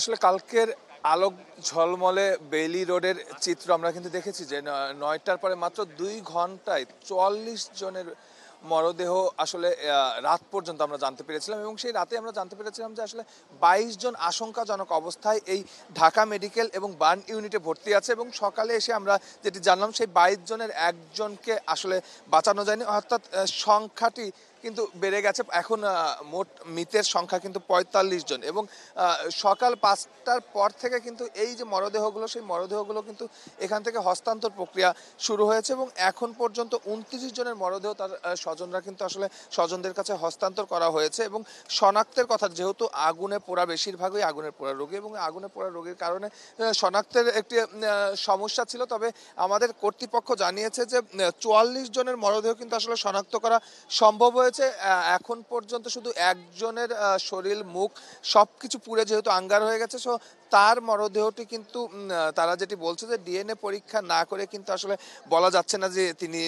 আসলে কালকের আলোক ঝলমলে বেলি রোডের চিত্র আমরা কিন্তু দেখেছি যে নয়টার পরে মাত্র দুই ঘন্টায় চল্লিশ জনের মরদেহ আসলে রাত পর্যন্ত আমরা জানতে পেরেছিলাম এবং সেই রাতে আমরা জানতে পেরেছিলাম যে আসলে বাইশ জন আশঙ্কাজনক অবস্থায় এই ঢাকা মেডিকেল এবং বার্ন ইউনিটে ভর্তি আছে এবং সকালে এসে আমরা যেটি জানলাম সেই বাইশ জনের একজনকে আসলে বাঁচানো যায়নি অর্থাৎ সংখ্যাটি কিন্তু বেড়ে গেছে এখন মোট মৃতের সংখ্যা কিন্তু পঁয়তাল্লিশ জন এবং সকাল পাঁচটার পর থেকে কিন্তু এই যে মরদেহগুলো সেই মরদেহগুলো কিন্তু এখান থেকে হস্তান্তর প্রক্রিয়া শুরু হয়েছে এবং এখন পর্যন্ত উনত্রিশ জনের মরদেহ তার স্বজনরা কিন্তু আসলে স্বজনদের কাছে হস্তান্তর করা হয়েছে এবং শনাক্তের কথা যেহেতু আগুনে পোড়া বেশিরভাগই আগুনের পোড়া রোগী এবং আগুনে পোড়া রোগীর কারণে শনাক্তের একটি সমস্যা ছিল তবে আমাদের কর্তৃপক্ষ জানিয়েছে যে চুয়াল্লিশ জনের মরদেহ কিন্তু আসলে শনাক্ত করা সম্ভব হয়েছে হয়েছে এখন পর্যন্ত শুধু একজনের শরীর মুখ সবকিছু পুড়ে যেহেতু আঙ্গার হয়ে গেছে সো তার মরদেহটি কিন্তু তারা যেটি বলছে যে ডিএনএ পরীক্ষা না করে কিন্তু আসলে বলা যাচ্ছে না যে তিনি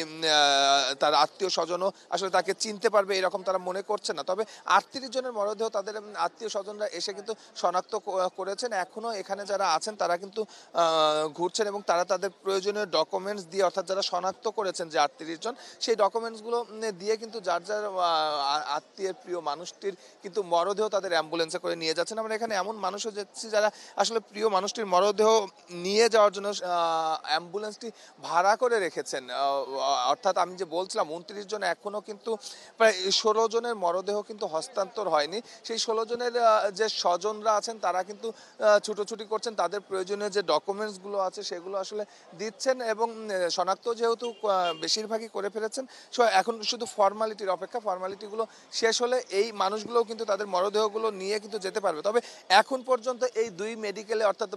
তার আত্মীয় স্বজনও আসলে তাকে চিনতে পারবে এরকম তারা মনে করছে না তবে আটত্রিশ জনের মরদেহ তাদের আত্মীয় স্বজনরা এসে কিন্তু শনাক্ত করেছেন এখনও এখানে যারা আছেন তারা কিন্তু ঘুরছেন এবং তারা তাদের প্রয়োজনীয় ডকুমেন্টস দিয়ে অর্থাৎ যারা শনাক্ত করেছেন যে আটত্রিশ জন সেই ডকুমেন্টসগুলো দিয়ে কিন্তু যার যার আত্মীয়ের প্রিয় মানুষটির কিন্তু মরদেহ তাদের অ্যাম্বুলেন্সে করে নিয়ে যাচ্ছেন আমরা এখানে এমন মানুষও যাচ্ছি যারা আসলে প্রিয় মানুষটির মরদেহ নিয়ে যাওয়ার জন্য অ্যাম্বুলেন্সটি ভাড়া করে রেখেছেন অর্থাৎ আমি যে বলছিলাম উনত্রিশ জন এখনও কিন্তু প্রায় ষোলো জনের মরদেহ কিন্তু হস্তান্তর হয়নি সেই ষোলো জনের যে স্বজনরা আছেন তারা কিন্তু ছুটোছুটি করছেন তাদের প্রয়োজনীয় যে ডকুমেন্টসগুলো আছে সেগুলো আসলে দিচ্ছেন এবং শনাক্ত যেহেতু বেশিরভাগই করে ফেলেছেন এখন শুধু ফর্মালিটির অপেক্ষা ফর্মালিটিগুলো শেষ হলে এই মানুষগুলোও কিন্তু তাদের মরদেহগুলো নিয়ে কিন্তু যেতে পারবে তবে এখন পর্যন্ত এই দুই মেডিকেলে অর্থাৎ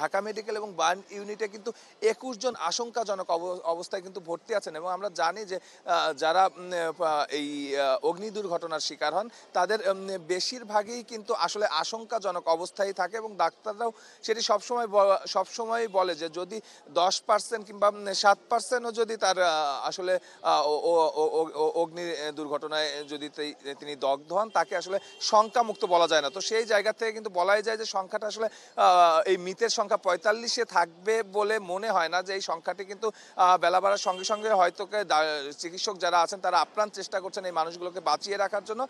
ঢাকা মেডিকেল এবং বার্ন ইউনিটে কিন্তু একুশ জন আশঙ্কাজনক অবস্থায় কিন্তু ভর্তি আছেন এবং আমরা জানি যে যারা এই অগ্নি দুর্ঘটনার শিকার হন তাদের বেশিরভাগই কিন্তু আসলে আশঙ্কাজনক অবস্থায় থাকে এবং ডাক্তাররাও সেটি সবসময় সবসময় বলে যে যদি দশ পার্সেন্ট কিংবা সাত পার্সেন্টও যদি তার আসলে অগ্নি দুর্ঘটনায় যদি তিনি দগ্ধ হন তাকে আসলে শঙ্কামুক্ত বলা যায় না তো সেই জায়গা থেকে কিন্তু বলাই যায় যে সংখ্যাটা আসলে এই মৃতের সংখ্যা পঁয়তাল্লিশে থাকবে বলে মনে হয় না যে এই সংখ্যাটি কিন্তু বেলা বাড়ার সঙ্গে সঙ্গে হয়তো চিকিৎসক যারা আছেন তারা আপ্রাণ চেষ্টা করছেন এই মানুষগুলোকে বাঁচিয়ে রাখার জন্য